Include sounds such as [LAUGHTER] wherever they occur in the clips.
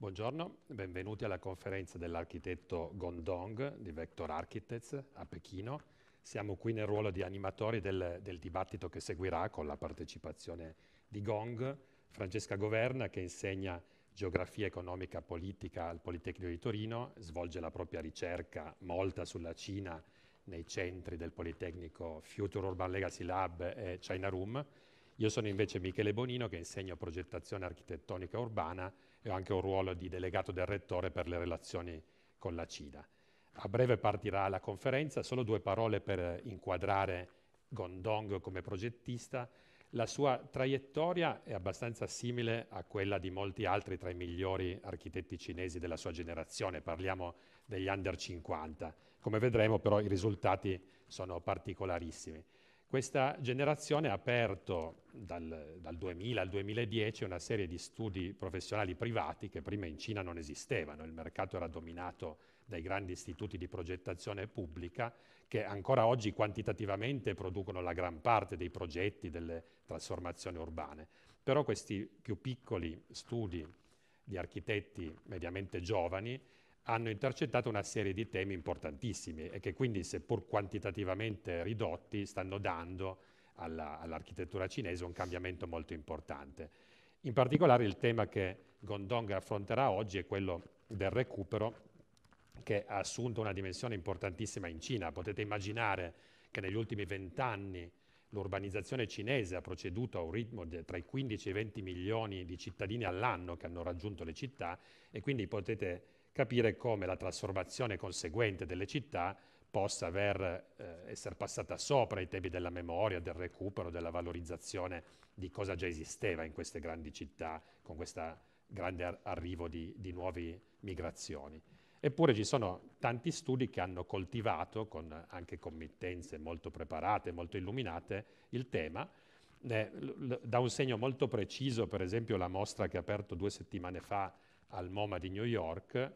Buongiorno, benvenuti alla conferenza dell'architetto Gondong di Vector Architects a Pechino. Siamo qui nel ruolo di animatori del, del dibattito che seguirà con la partecipazione di Gong, Francesca Governa che insegna geografia economica e politica al Politecnico di Torino, svolge la propria ricerca molta sulla Cina nei centri del Politecnico Future Urban Legacy Lab e China Room. Io sono invece Michele Bonino che insegno progettazione architettonica urbana e ho anche un ruolo di delegato del rettore per le relazioni con la Cina. A breve partirà la conferenza, solo due parole per inquadrare Gondong come progettista. La sua traiettoria è abbastanza simile a quella di molti altri tra i migliori architetti cinesi della sua generazione, parliamo degli under 50. Come vedremo però i risultati sono particolarissimi. Questa generazione ha aperto dal, dal, 2000 al 2010 una serie di studi professionali privati che prima in Cina non esistevano, il mercato era dominato dai grandi istituti di progettazione pubblica che ancora oggi quantitativamente producono la gran parte dei progetti delle trasformazioni urbane. Però questi più piccoli studi di architetti mediamente giovani hanno intercettato una serie di temi importantissimi e che quindi, seppur quantitativamente ridotti, stanno dando alla, all'architettura cinese un cambiamento molto importante. In particolare il tema che Gondong affronterà oggi è quello del recupero che ha assunto una dimensione importantissima in Cina. Potete immaginare che negli ultimi vent'anni l'urbanizzazione cinese ha proceduto a un ritmo di tra i 15 e i 20 milioni di cittadini all'anno che hanno raggiunto le città e quindi potete immaginare capire come la trasformazione conseguente delle città possa aver, eh, essere passata sopra i temi della memoria, del recupero, della valorizzazione di cosa già esisteva in queste grandi città con questo grande ar- arrivo di, di nuove migrazioni. Eppure ci sono tanti studi che hanno coltivato, con anche committenze molto preparate, molto illuminate, il tema, eh, da un segno molto preciso, per esempio la mostra che ha aperto due settimane fa al MoMA di New York,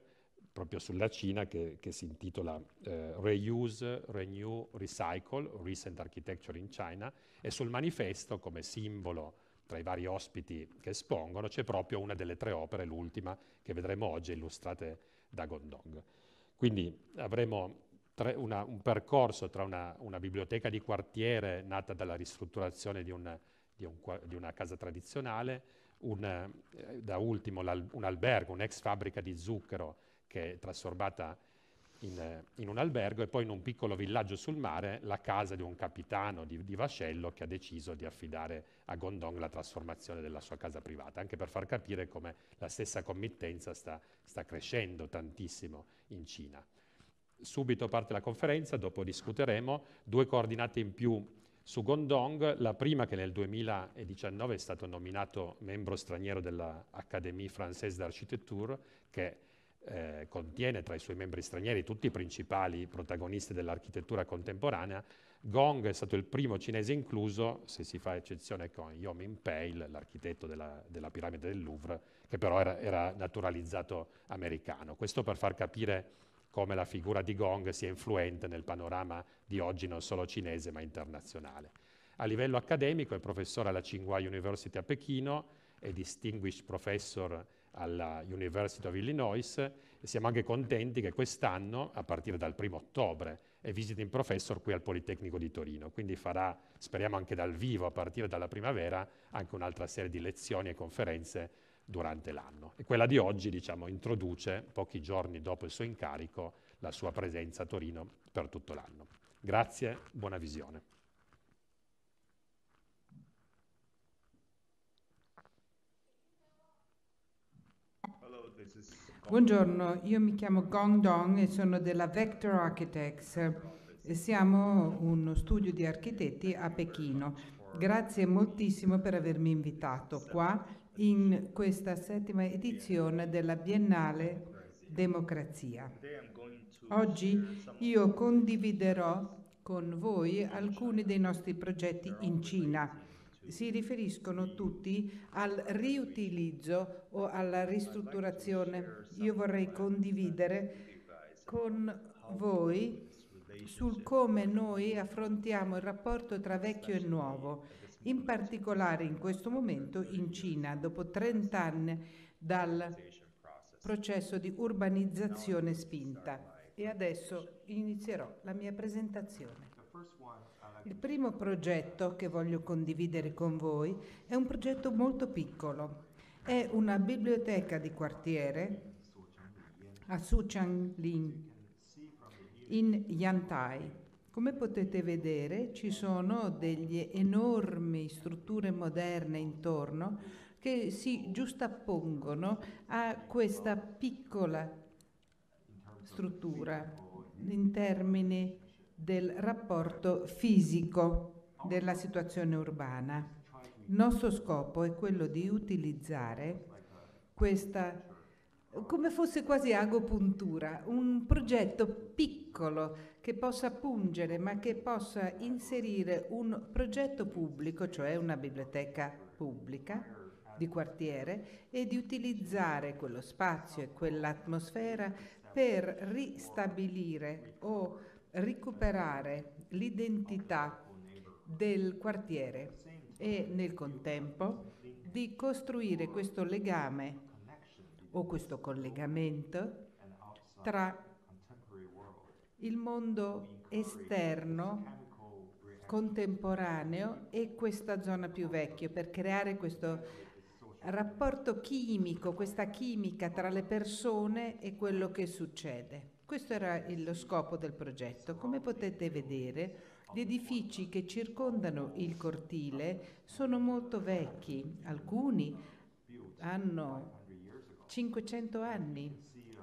proprio sulla Cina che, che si intitola eh, Reuse, Renew, Recycle, Recent Architecture in China e sul manifesto come simbolo tra i vari ospiti che espongono c'è proprio una delle tre opere, l'ultima che vedremo oggi illustrate da Gondong. Quindi avremo tre, una, un percorso tra una, una, biblioteca di quartiere nata dalla ristrutturazione di, un, di, un, di una casa tradizionale, un, eh, da ultimo un albergo, un'ex fabbrica di zucchero che è trasformata in, eh, in, un albergo e poi in un piccolo villaggio sul mare la casa di un capitano di, di vascello che ha deciso di affidare a Gondong la trasformazione della sua casa privata, anche per far capire come la stessa committenza sta, sta crescendo tantissimo in Cina. Subito parte la conferenza, dopo discuteremo, due coordinate in più su Gondong, la prima che nel 2019 è stato nominato membro straniero dell'Académie Française d'Architecture, che eh, contiene tra i suoi membri stranieri tutti i principali protagonisti dell'architettura contemporanea, Gong è stato il primo cinese incluso, se si fa eccezione con Yomin Pale, l'architetto della, della, piramide del Louvre, che però era, era naturalizzato americano. Questo per far capire come la figura di Gong sia influente nel panorama di oggi non solo cinese ma internazionale. A livello accademico è professore alla Tsinghua University a Pechino, è distinguished professor alla University of Illinois e siamo anche contenti che quest'anno, a partire dal primo ottobre, è eh, visiting professor qui al Politecnico di Torino, quindi farà, speriamo anche dal vivo, a partire dalla primavera, anche un'altra serie di lezioni e conferenze durante l'anno. E quella di oggi, diciamo, introduce, pochi giorni dopo il suo incarico, la sua presenza a Torino per tutto l'anno. Grazie, buona visione. Buongiorno, io mi chiamo Gong Dong e sono della Vector Architects. Siamo uno studio di architetti a Pechino. Grazie moltissimo per avermi invitato qua in questa settima edizione della Biennale Democrazia. Oggi io condividerò con voi alcuni dei nostri progetti in Cina si riferiscono tutti al riutilizzo o alla ristrutturazione. Io vorrei condividere con voi sul come noi affrontiamo il rapporto tra vecchio e nuovo, in particolare in questo momento in Cina, dopo 30 anni dal processo di urbanizzazione spinta. E adesso inizierò la mia presentazione. Il primo progetto che voglio condividere con voi è un progetto molto piccolo. È una biblioteca di quartiere a Suchanglin, in Yantai. Come potete vedere ci sono delle enormi strutture moderne intorno che si giustappongono a questa piccola struttura in termini del rapporto fisico della situazione urbana. Il nostro scopo è quello di utilizzare questa, come fosse quasi agopuntura, un progetto piccolo che possa pungere ma che possa inserire un progetto pubblico, cioè una biblioteca pubblica, di quartiere e di utilizzare quello spazio e quell'atmosfera per ristabilire o recuperare l'identità del quartiere e nel contempo di costruire questo legame o questo collegamento tra il mondo esterno contemporaneo e questa zona più vecchia per creare questo rapporto chimico, questa chimica tra le persone e quello che succede. Questo era lo scopo del progetto. Come potete vedere, gli edifici che circondano il cortile sono molto vecchi, alcuni hanno 500 anni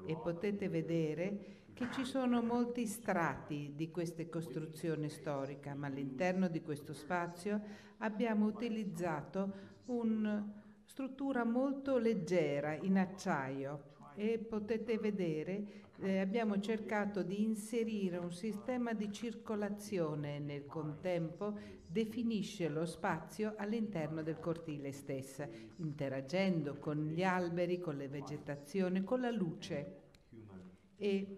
e potete vedere che ci sono molti strati di queste costruzioni storiche, ma all'interno di questo spazio abbiamo utilizzato una struttura molto leggera in acciaio e potete vedere eh, abbiamo cercato di inserire un sistema di circolazione e nel contempo definisce lo spazio all'interno del cortile stessa, interagendo con gli alberi, con le vegetazioni, con la luce e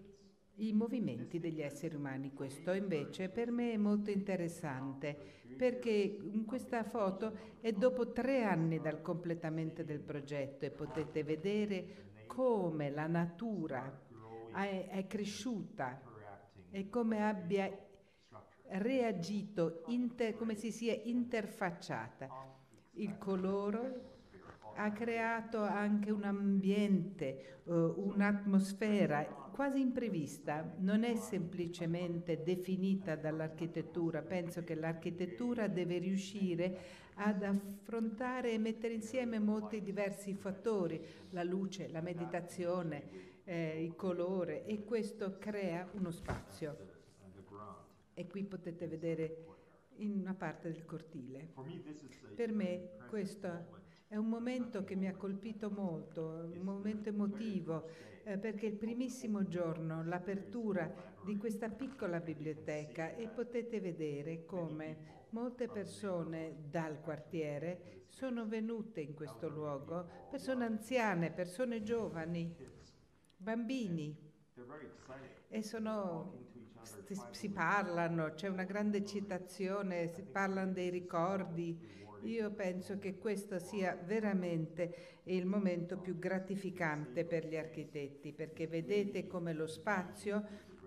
i movimenti degli esseri umani. Questo invece per me è molto interessante perché in questa foto è dopo tre anni dal completamento del progetto e potete vedere come la natura è, cresciuta e come abbia reagito, inter, come si sia interfacciata. Il colore ha creato anche un ambiente, uh, un'atmosfera quasi imprevista, non è semplicemente definita dall'architettura, penso che l'architettura deve riuscire ad affrontare e mettere insieme molti diversi fattori, la luce, la meditazione, eh, il colore e questo crea uno spazio. E qui potete vedere in una parte del cortile. Per me questo è un momento che mi ha colpito molto, un momento emotivo, eh, perché il primissimo giorno, l'apertura di questa piccola biblioteca e potete vedere come molte persone dal quartiere sono venute in questo luogo, persone anziane, persone giovani bambini e sono, si parlano, c'è una grande eccitazione, si parlano dei ricordi. Io penso che questo sia veramente il momento più gratificante per gli architetti, perché vedete come lo spazio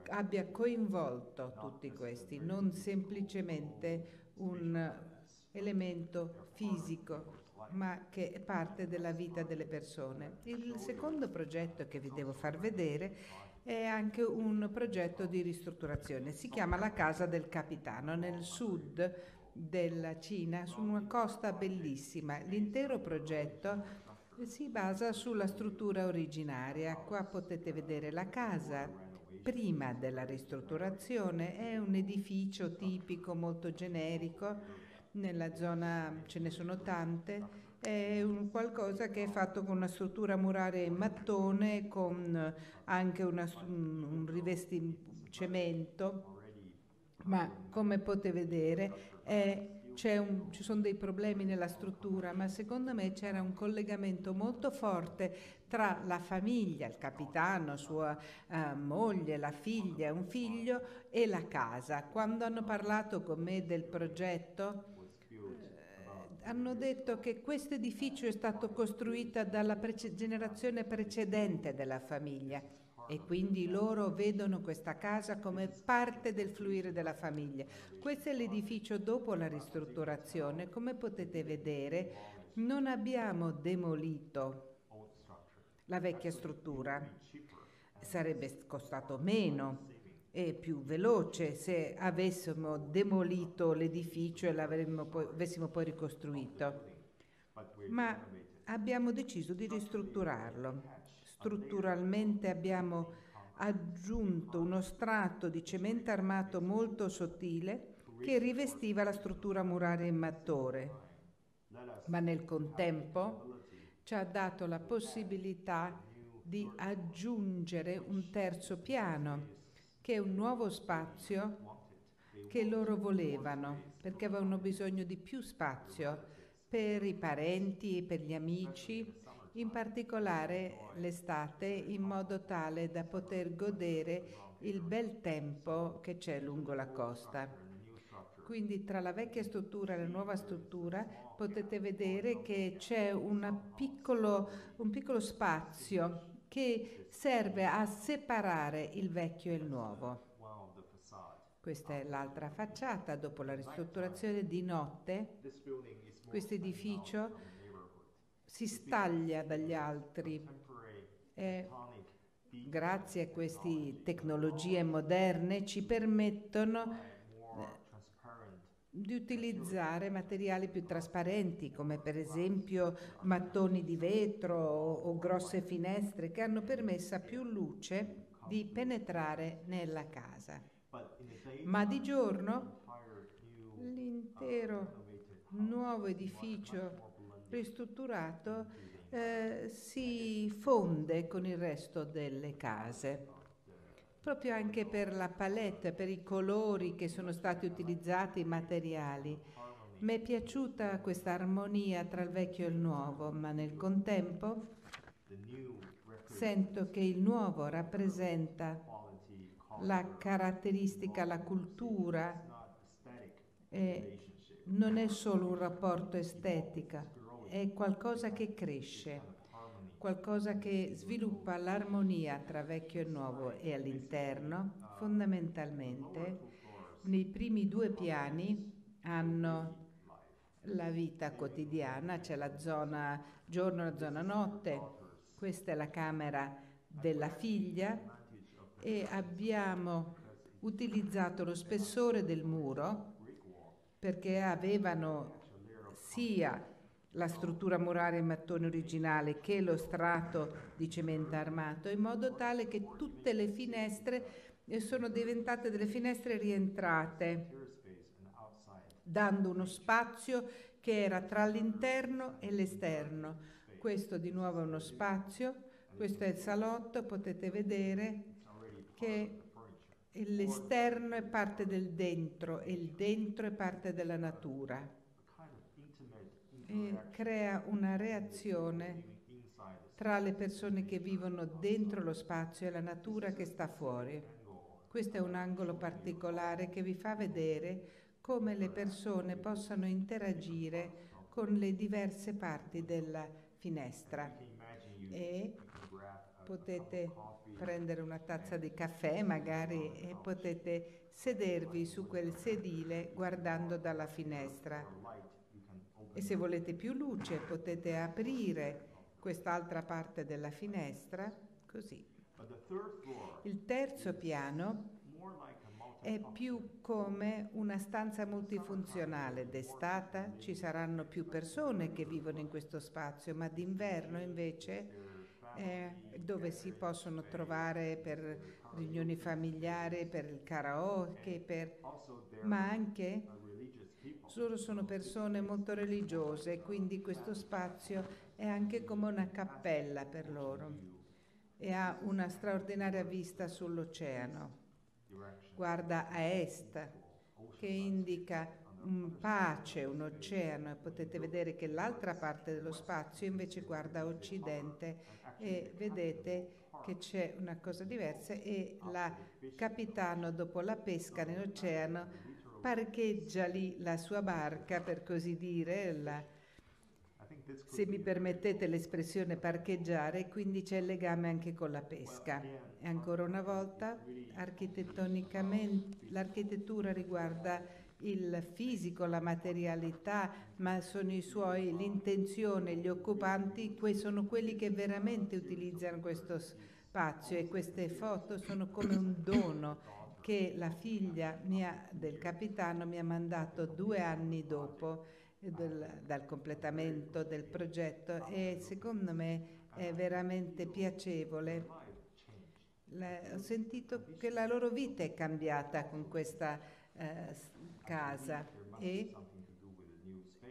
abbia coinvolto tutti questi, non semplicemente un elemento fisico ma che è parte della vita delle persone. Il secondo progetto che vi devo far vedere è anche un progetto di ristrutturazione, si chiama La Casa del Capitano nel sud della Cina, su una costa bellissima. L'intero progetto si basa sulla struttura originaria. Qua potete vedere la casa prima della ristrutturazione, è un edificio tipico molto generico nella zona ce ne sono tante, è un qualcosa che è fatto con una struttura muraria in mattone, con eh, anche una, un rivestimento, cemento, ma come potete vedere è, un, ci sono dei problemi nella struttura, ma secondo me c'era un collegamento molto forte tra la famiglia, il capitano, sua eh, moglie, la figlia, un figlio e la casa. Quando hanno parlato con me del progetto, hanno detto che questo edificio è stato costruito dalla prece- generazione precedente della famiglia e quindi loro vedono questa casa come parte del fluire della famiglia. Questo è l'edificio dopo la ristrutturazione. Come potete vedere, non abbiamo demolito la vecchia struttura. Sarebbe costato meno e più veloce se avessimo demolito l'edificio e l'avessimo poi ricostruito. Ma abbiamo deciso di ristrutturarlo. Strutturalmente abbiamo aggiunto uno strato di cemento armato molto sottile che rivestiva la struttura muraria in mattore, ma nel contempo ci ha dato la possibilità di aggiungere un terzo piano che è un nuovo spazio che loro volevano, perché avevano bisogno di più spazio per i parenti, per gli amici, in particolare l'estate, in modo tale da poter godere il bel tempo che c'è lungo la costa. Quindi tra la vecchia struttura e la nuova struttura potete vedere che c'è piccolo, un piccolo spazio che serve a separare il vecchio e il nuovo. Questa è l'altra facciata dopo la ristrutturazione di notte. Questo edificio si staglia dagli altri. E grazie a queste tecnologie moderne ci permettono di utilizzare materiali più trasparenti come per esempio mattoni di vetro o grosse finestre che hanno permesso a più luce di penetrare nella casa. Ma di giorno l'intero nuovo edificio ristrutturato eh, si fonde con il resto delle case proprio anche per la palette, per i colori che sono stati utilizzati, i materiali. Mi è piaciuta questa armonia tra il vecchio e il nuovo, ma nel contempo sento che il nuovo rappresenta la caratteristica, la cultura, e non è solo un rapporto estetico, è qualcosa che cresce qualcosa che sviluppa l'armonia tra vecchio e nuovo e all'interno, fondamentalmente, nei primi due piani hanno la vita quotidiana, c'è la zona giorno e la zona notte, questa è la camera della figlia e abbiamo utilizzato lo spessore del muro perché avevano sia la struttura muraria in mattone originale che lo strato di cemento armato, in modo tale che tutte le finestre eh, sono diventate delle finestre rientrate, dando uno spazio che era tra l'interno e l'esterno. Questo di nuovo è uno spazio, questo è il salotto, potete vedere che l'esterno è parte del dentro e il dentro è parte della natura crea una reazione tra le persone che vivono dentro lo spazio e la natura che sta fuori. Questo è un angolo particolare che vi fa vedere come le persone possano interagire con le diverse parti della finestra. E potete prendere una tazza di caffè magari e potete sedervi su quel sedile guardando dalla finestra e se volete più luce potete aprire quest'altra parte della finestra così. Il terzo piano è più come una stanza multifunzionale. D'estate ci saranno più persone che vivono in questo spazio, ma d'inverno invece è dove si possono trovare per riunioni familiari, per il karaoke, per... ma anche loro sono persone molto religiose, quindi questo spazio è anche come una cappella per loro e ha una straordinaria vista sull'oceano. Guarda a est, che indica un pace, un oceano e potete vedere che l'altra parte dello spazio invece guarda a occidente e vedete che c'è una cosa diversa e la capitano dopo la pesca nell'oceano parcheggia lì la sua barca, per così dire, la, se mi permettete l'espressione parcheggiare, quindi c'è il legame anche con la pesca. E ancora una volta, architettonicamente, l'architettura riguarda il fisico, la materialità, ma sono i suoi, l'intenzione, gli occupanti, que- sono quelli che veramente utilizzano questo spazio e queste foto sono come un dono che la figlia mia del capitano mi ha mandato due anni dopo eh, del, dal completamento del progetto e secondo me è veramente piacevole. La, ho sentito che la loro vita è cambiata con questa eh, casa e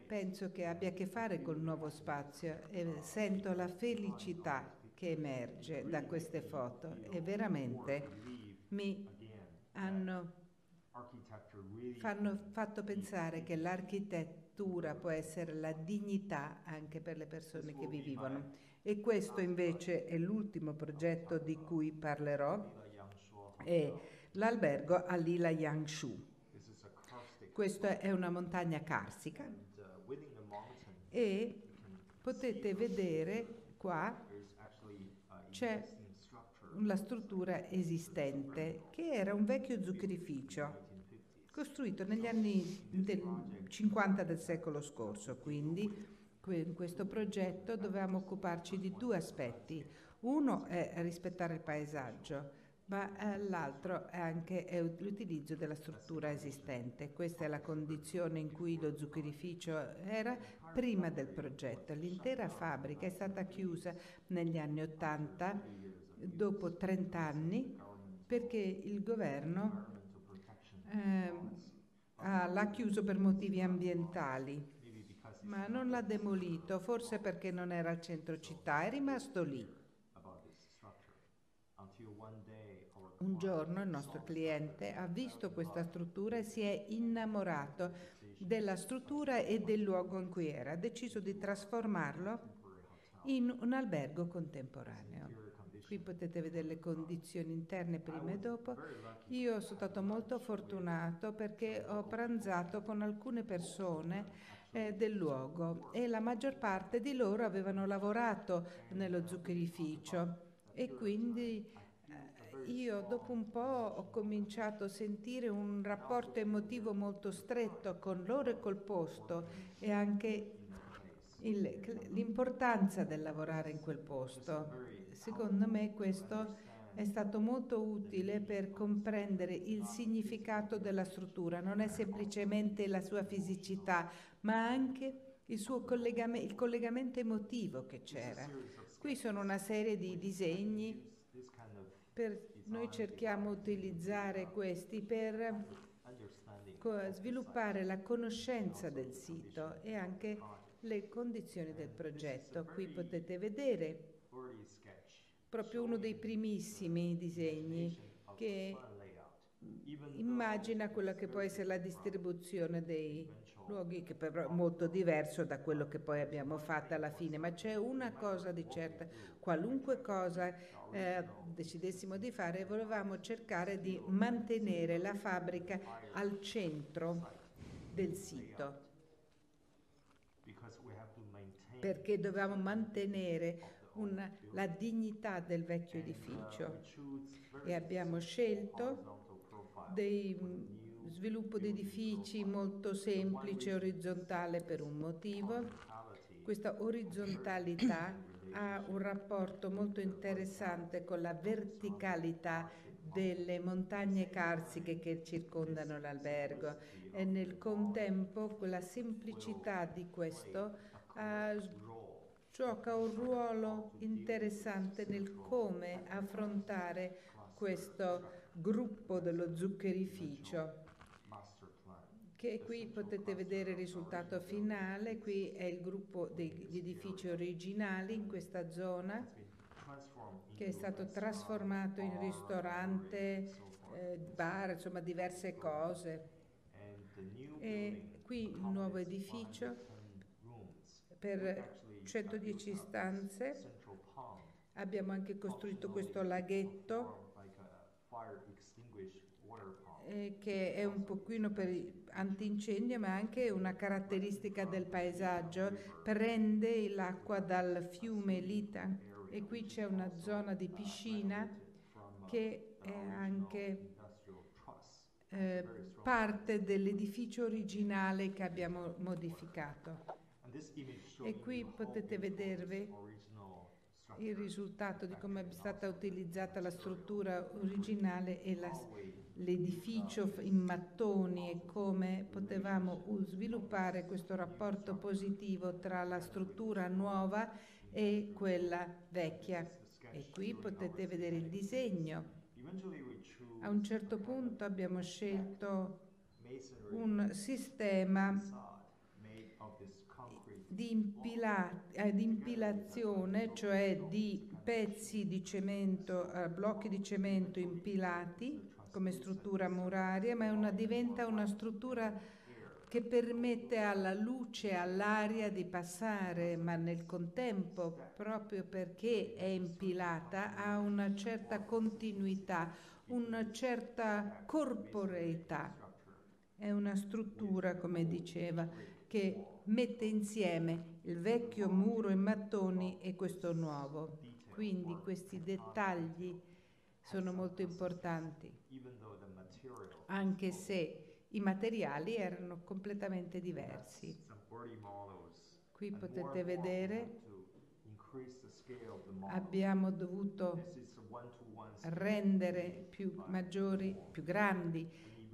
penso che abbia a che fare col nuovo spazio e sento la felicità che emerge da queste foto e veramente mi hanno fanno, fatto pensare che l'architettura può essere la dignità anche per le persone che vi vivono. E questo invece è l'ultimo progetto di cui parlerò, è l'albergo all'Ila Yangshu. Questa è una montagna carsica uh, e potete vedere qua uh, c'è la struttura esistente, che era un vecchio zuccherificio costruito negli anni del 50 del secolo scorso. Quindi in questo progetto dovevamo occuparci di due aspetti. Uno è rispettare il paesaggio, ma eh, l'altro è anche l'utilizzo della struttura esistente. Questa è la condizione in cui lo zuccherificio era prima del progetto. L'intera fabbrica è stata chiusa negli anni 80 dopo 30 anni perché il governo eh, l'ha chiuso per motivi ambientali, ma non l'ha demolito, forse perché non era al centro città, è rimasto lì. Un giorno il nostro cliente ha visto questa struttura e si è innamorato della struttura e del luogo in cui era, ha deciso di trasformarlo in un albergo contemporaneo qui potete vedere le condizioni interne prima e dopo. Io sono stato molto fortunato perché ho pranzato con alcune persone eh, del luogo e la maggior parte di loro avevano lavorato nello zuccherificio e quindi eh, io dopo un po' ho cominciato a sentire un rapporto emotivo molto stretto con loro e col posto e anche il, l'importanza del lavorare in quel posto secondo me questo è stato molto utile per comprendere il significato della struttura, non è semplicemente la sua fisicità, ma anche il, collegame, il collegamento emotivo che c'era. Qui sono una serie di disegni, per, noi cerchiamo di utilizzare questi per sviluppare la conoscenza del sito e anche le condizioni del progetto. Qui potete vedere proprio uno dei primissimi disegni che immagina quella che può essere la distribuzione dei luoghi, che però è molto diverso da quello che poi abbiamo fatto alla fine, ma c'è una cosa di certa, qualunque cosa eh, decidessimo di fare, volevamo cercare di mantenere la fabbrica al centro del sito perché dovevamo mantenere una, la dignità del vecchio uh, edificio e abbiamo scelto dei sviluppo di edifici molto semplice, orizzontale per un motivo. Questa orizzontalità ha un rapporto molto interessante con la verticalità delle montagne carsiche che circondano l'albergo e nel contempo la semplicità di questo ha gioca un ruolo interessante nel come affrontare questo gruppo dello zuccherificio che qui potete vedere il risultato finale, qui è il gruppo degli edifici originali in questa zona che è stato trasformato in ristorante, eh, bar, insomma diverse cose. E qui il nuovo edificio per 110 stanze, abbiamo anche costruito questo laghetto eh, che è un pochino per antincendio ma anche una caratteristica del paesaggio, prende l'acqua dal fiume Lita e qui c'è una zona di piscina che è anche eh, parte dell'edificio originale che abbiamo modificato. E qui potete vedervi il risultato di come è stata utilizzata la struttura originale e la, l'edificio in mattoni e come potevamo sviluppare questo rapporto positivo tra la struttura nuova e quella vecchia. E qui potete vedere il disegno. A un certo punto abbiamo scelto un sistema di, impila, eh, di impilazione, cioè di pezzi di cemento, eh, blocchi di cemento impilati come struttura muraria, ma una, diventa una struttura che permette alla luce, all'aria di passare, ma nel contempo, proprio perché è impilata, ha una certa continuità, una certa corporeità. È una struttura, come diceva, che mette insieme il vecchio muro in mattoni e questo nuovo. Quindi questi dettagli sono molto importanti, anche se i materiali erano completamente diversi. Qui potete vedere abbiamo dovuto rendere più maggiori, più grandi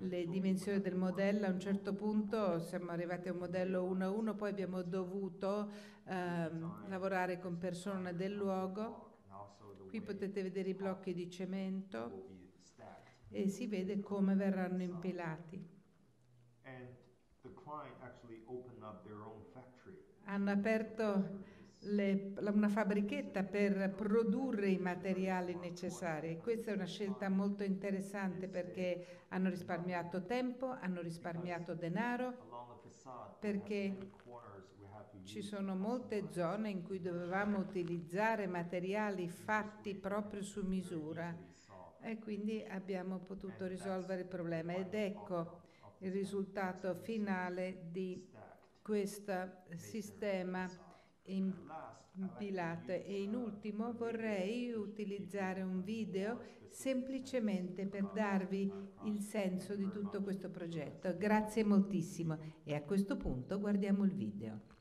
le dimensioni del modello, a un certo punto siamo arrivati a un modello 1 a 1, poi abbiamo dovuto ehm, lavorare con persone del luogo. Qui potete vedere i blocchi di cemento e si vede come verranno impilati. Hanno aperto le, una fabbrichetta per produrre i materiali necessari. Questa è una scelta molto interessante perché hanno risparmiato tempo, hanno risparmiato denaro, perché ci sono molte zone in cui dovevamo utilizzare materiali fatti proprio su misura e quindi abbiamo potuto risolvere il problema. Ed ecco il risultato finale di questo sistema impilate e in ultimo vorrei utilizzare un video semplicemente per darvi il senso di tutto questo progetto. Grazie moltissimo e a questo punto guardiamo il video.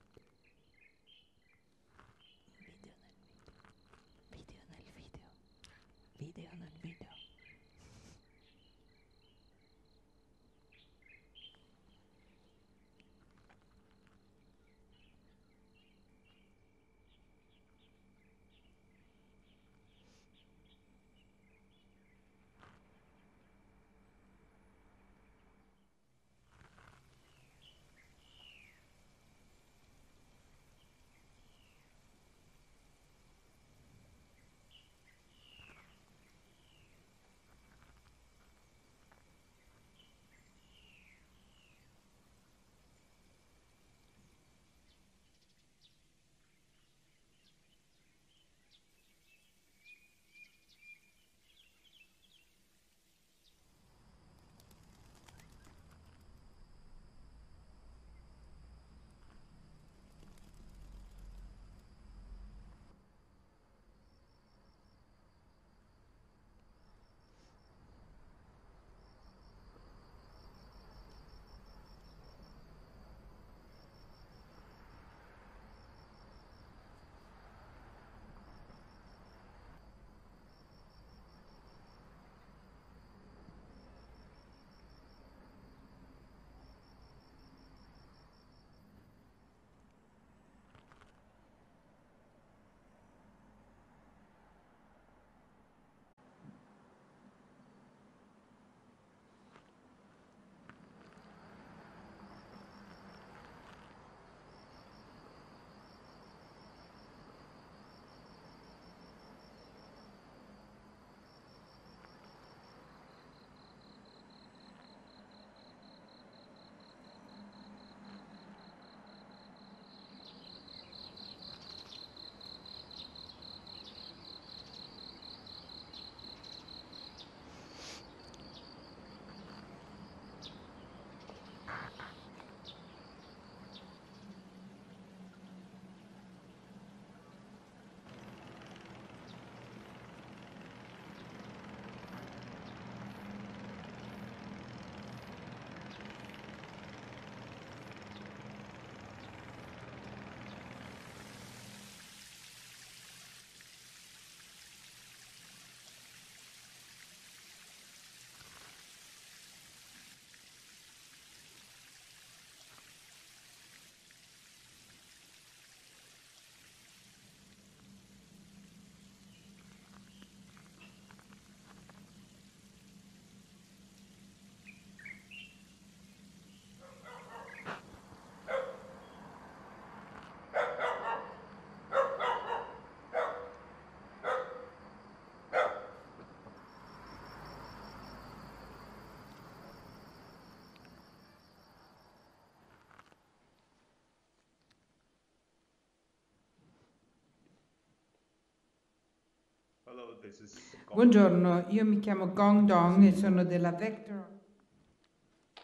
Buongiorno, io mi chiamo Gong Dong e sono della Vector.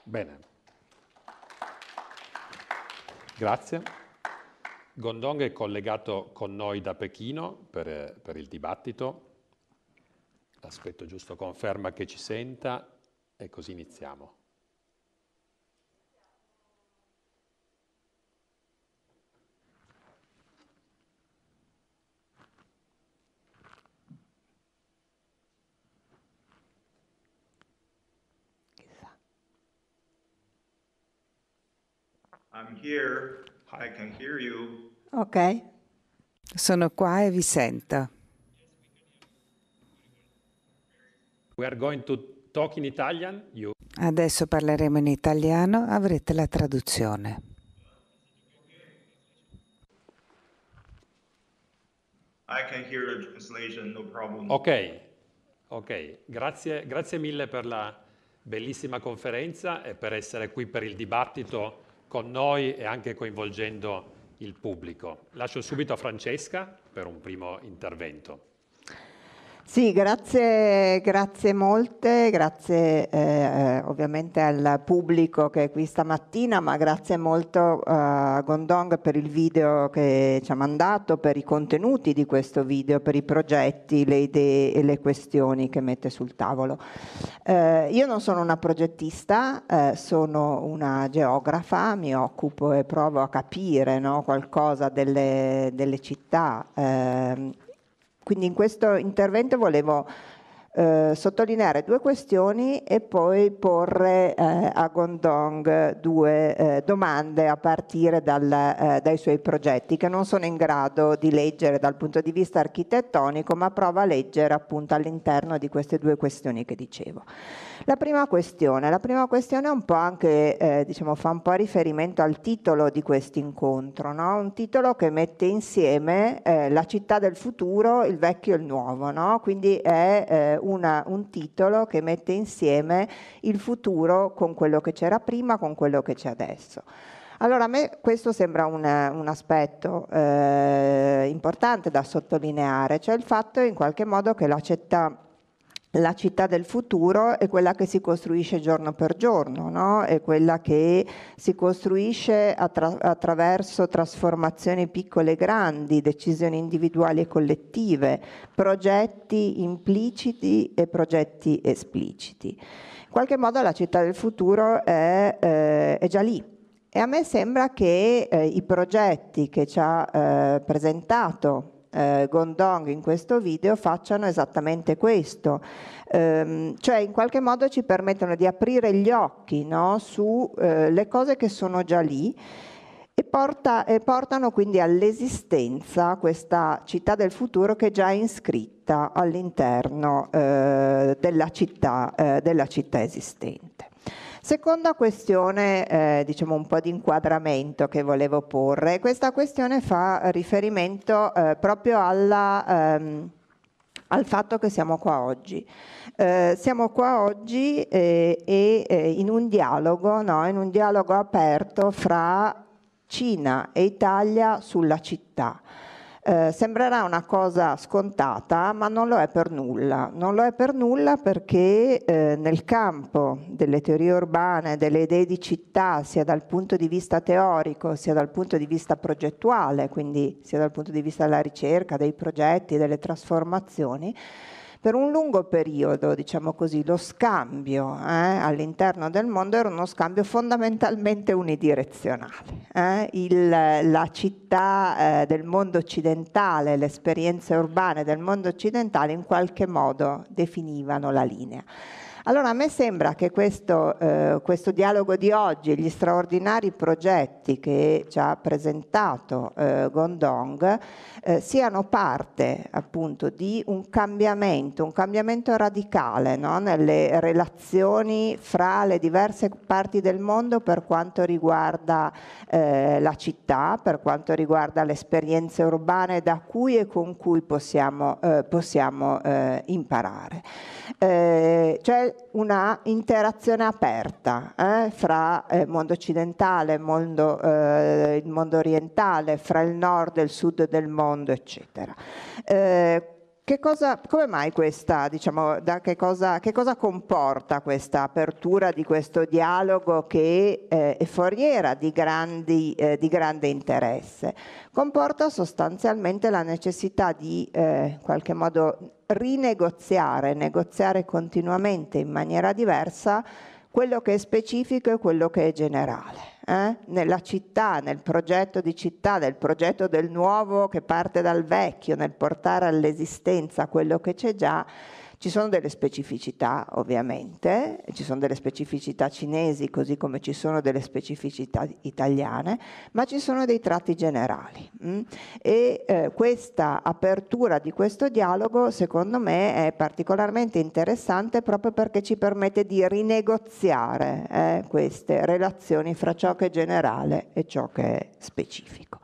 Bene. Grazie. Gong Dong è collegato con noi da Pechino per, per il dibattito. Aspetto giusto conferma che ci senta e così iniziamo. I'm here. I can hear you. Ok. Sono qua e vi sento. We are going to talk in Italian. You. Adesso parleremo in italiano, avrete la traduzione. I can hear the translation, no problem. Ok, ok. Grazie, grazie mille per la bellissima conferenza e per essere qui per il dibattito con noi e anche coinvolgendo il pubblico. Lascio subito a Francesca per un primo intervento. Sì, grazie, grazie molte, grazie eh, eh, ovviamente al pubblico che è qui stamattina, ma grazie molto eh, a Gondong per il video che ci ha mandato, per i contenuti di questo video, per i progetti, le idee e le questioni che mette sul tavolo. Eh, io non sono una progettista, eh, sono una geografa, mi occupo e provo a capire no, qualcosa delle, delle città ehm, quindi in questo intervento volevo eh, sottolineare due questioni e poi porre eh, a Gondong due eh, domande a partire dal, eh, dai suoi progetti che non sono in grado di leggere dal punto di vista architettonico ma prova a leggere appunto all'interno di queste due questioni che dicevo. La prima questione, la prima questione è un po' anche, eh, diciamo, fa un po' riferimento al titolo di questo incontro, no? un titolo che mette insieme eh, la città del futuro, il vecchio e il nuovo, no? quindi è una, un titolo che mette insieme il futuro con quello che c'era prima, con quello che c'è adesso. Allora a me questo sembra un, un aspetto eh, importante da sottolineare, cioè il fatto in qualche modo che la città la città del futuro è quella che si costruisce giorno per giorno, no? è quella che si costruisce attra- attraverso trasformazioni piccole e grandi, decisioni individuali e collettive, progetti impliciti e progetti espliciti. In qualche modo la città del futuro è, eh, è già lì, e a me sembra che eh, i progetti che ci ha eh, presentato eh, Gondong in questo video facciano esattamente questo, ehm, cioè in qualche modo ci permettono di aprire gli occhi no? sulle eh, cose che sono già lì. E, porta, e, portano quindi all'esistenza questa città del futuro che è già iscritta all'interno eh, della, eh, della città esistente. Seconda questione, eh, diciamo un po' di inquadramento che volevo porre, questa questione fa riferimento eh, proprio alla... Ehm, al fatto che siamo qua oggi. Eh, siamo qua oggi eh, e eh, in un dialogo, no? in un dialogo aperto fra Cina e Italia sulla città. Eh, sembrerà una cosa scontata, ma non lo è per nulla. Non lo è per nulla perché eh, nel campo delle teorie urbane, delle idee di città, sia dal punto di vista teorico, sia dal punto di vista progettuale, quindi sia dal punto di vista della ricerca, dei progetti, delle trasformazioni, per un lungo periodo, diciamo così, lo scambio eh, all'interno del mondo era uno scambio fondamentalmente unidirezionale. Eh. Il, la città eh, del mondo occidentale, le esperienze urbane del mondo occidentale in qualche modo definivano la linea. Allora a me sembra che questo, eh, questo dialogo di oggi, gli straordinari progetti che ci ha presentato eh, Gondong, eh, siano parte appunto di un cambiamento, un cambiamento radicale no? nelle relazioni fra le diverse parti del mondo per quanto riguarda eh, la città, per quanto riguarda le esperienze urbane da cui e con cui possiamo, eh, possiamo eh, imparare eh, c'è una interazione aperta eh, fra il eh, mondo occidentale, mondo, eh, il mondo orientale, fra il nord e il sud del mondo, eccetera. Eh, che cosa, come mai questa, diciamo, che cosa, che cosa, comporta questa apertura di questo dialogo che eh, è foriera di, grandi, eh, di, grande interesse? Comporta sostanzialmente la necessità di, eh, in qualche modo, rinegoziare, negoziare continuamente in maniera diversa quello che è specifico e quello che è generale. Eh? Nella città, nel progetto di città, nel progetto del nuovo che parte dal vecchio, nel portare all'esistenza quello che c'è già, ci sono delle specificità ovviamente, ci sono delle specificità cinesi così come ci sono delle specificità italiane, ma ci sono dei tratti generali mh? Mm? e eh, questa apertura di questo dialogo secondo me è particolarmente interessante proprio perché ci permette di rinegoziare eh, queste relazioni fra ciò che è generale e ciò che è specifico.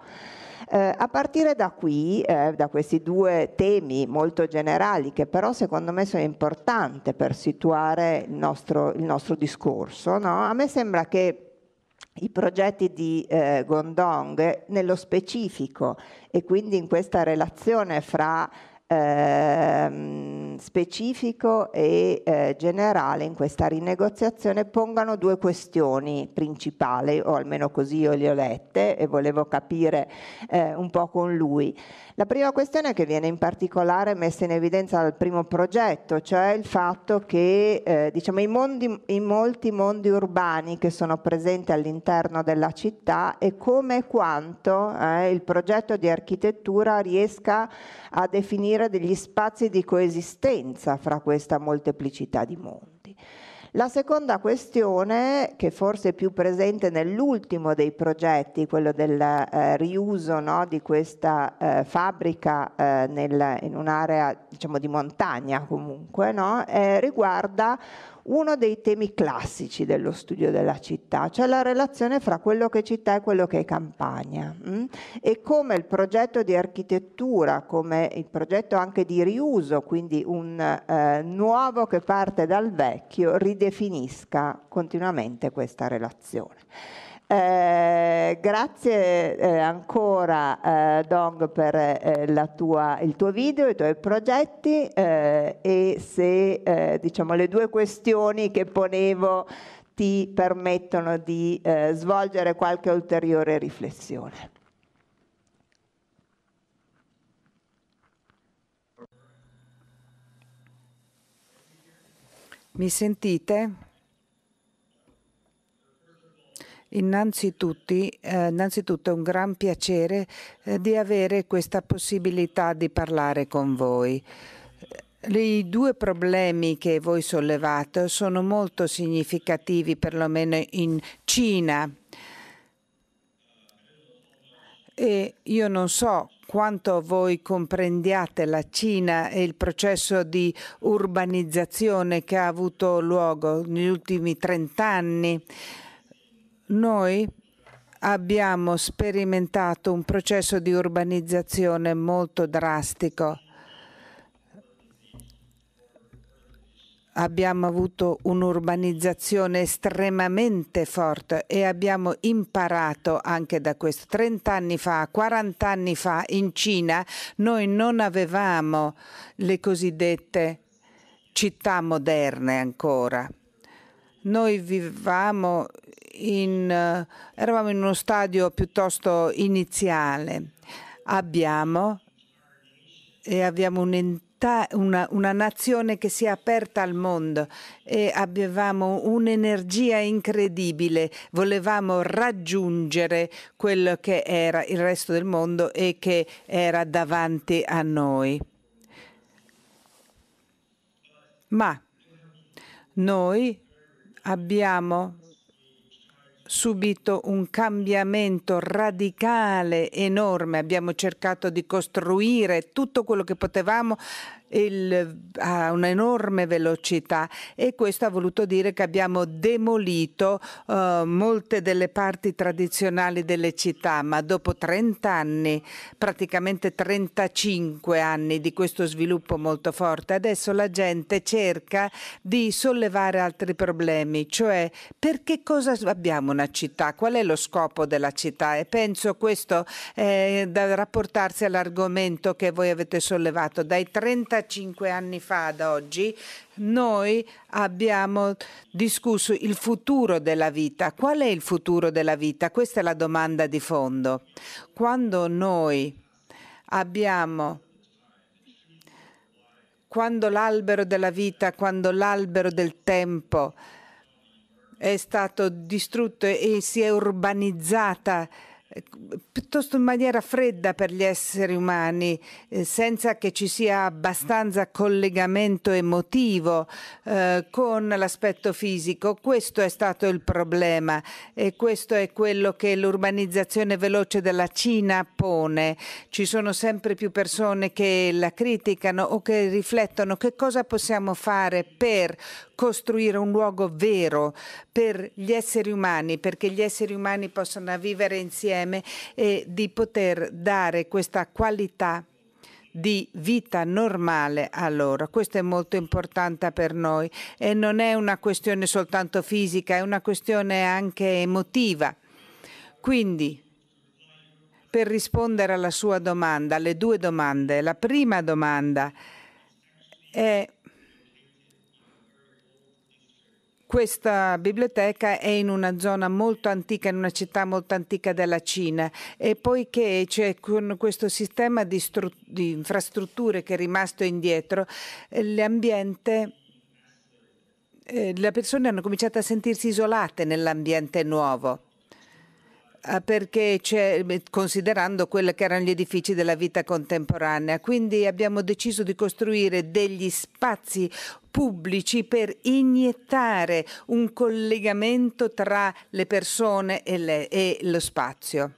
Eh, a partire da qui, eh, da questi due temi molto generali che però secondo me sono importanti per situare il nostro, il nostro discorso, no? a me sembra che i progetti di eh, Gondong nello specifico e quindi in questa relazione fra ehm, specifico e eh, generale in questa rinegoziazione pongano due questioni principali, o almeno così io le ho lette e volevo capire eh, un po' con lui. La prima questione che viene in particolare messa in evidenza dal primo progetto, cioè il fatto che eh, diciamo, i, mondi, i, molti mondi urbani che sono presenti all'interno della città e come e quanto eh, il progetto di architettura riesca a definire degli spazi di coesistenza fra questa molteplicità di mondi. La seconda questione, che forse è più presente nell'ultimo dei progetti, quello del eh, riuso no, di questa eh, fabbrica eh, nel, in un'area diciamo, di montagna comunque, no, eh, riguarda uno dei temi classici dello studio della città, cioè la relazione fra quello che è città e quello che è campagna mh? Mm? e come il progetto di architettura, come il progetto anche di riuso, quindi un eh, nuovo che parte dal vecchio, ridefinisca continuamente questa relazione. Eh, grazie eh, ancora eh, Dong per eh, tua, il tuo video, i tuoi progetti eh, e se diciamo, le due questioni che ponevo ti permettono di svolgere qualche ulteriore riflessione. Mi sentite? Innanzitutto, eh, innanzitutto è un gran piacere eh, di avere questa possibilità di parlare con voi. I due problemi che voi sollevate sono molto significativi, perlomeno in Cina. E io non so quanto voi comprendiate la Cina e il processo di urbanizzazione che ha avuto luogo negli ultimi trent'anni. anni noi abbiamo sperimentato un processo di urbanizzazione molto drastico. Abbiamo avuto un'urbanizzazione estremamente forte e abbiamo imparato anche da questo. 30 anni fa, 40 anni fa in Cina noi non avevamo le cosiddette città moderne ancora. Noi vivevamo in, eh, eravamo in uno stadio piuttosto iniziale. Abbiamo, abbiamo un'entità, una, una, nazione che si è aperta al mondo e avevamo un'energia incredibile, volevamo raggiungere quello che era il resto del mondo e che era davanti a noi. Ma noi abbiamo subito un cambiamento radicale enorme, abbiamo cercato di costruire tutto quello che potevamo il, a un'enorme velocità e questo ha voluto dire che abbiamo demolito eh, molte delle parti tradizionali delle città, ma dopo 30 anni, praticamente 35 anni di questo sviluppo molto forte, adesso la gente cerca di sollevare altri problemi, cioè per che cosa abbiamo una città, qual è lo scopo della città e penso questo è da rapportarsi all'argomento che voi avete sollevato dai 35 35 anni fa ad oggi, noi abbiamo discusso il futuro della vita. Qual è il futuro della vita? Questa è la domanda di fondo. Quando noi abbiamo quando l'albero della vita, quando l'albero del tempo è stato distrutto e si è urbanizzata eh, piuttosto in maniera fredda per gli esseri umani, eh, senza che ci sia abbastanza collegamento emotivo eh, con l'aspetto fisico. Questo è stato il problema e questo è quello che l'urbanizzazione veloce della Cina pone. Ci sono sempre più persone che la criticano o che riflettono che cosa possiamo fare per costruire un luogo vero per gli esseri umani, perché gli esseri umani possano vivere insieme e di poter dare questa qualità di vita normale a loro. Questo è molto importante per noi e non è una questione soltanto fisica, è una questione anche emotiva. Quindi, per rispondere alla sua domanda, alle due domande, la prima domanda è Questa biblioteca è in una zona molto antica, in una città molto antica della Cina e poiché c'è con questo sistema di, di infrastrutture che è rimasto indietro, eh, l'ambiente eh, le persone hanno cominciato a sentirsi isolate nell'ambiente nuovo. Eh, perché eh, considerando quelli che erano gli edifici della vita contemporanea. Quindi abbiamo deciso di costruire degli spazi pubblici per iniettare un collegamento tra le persone e, le, e lo spazio.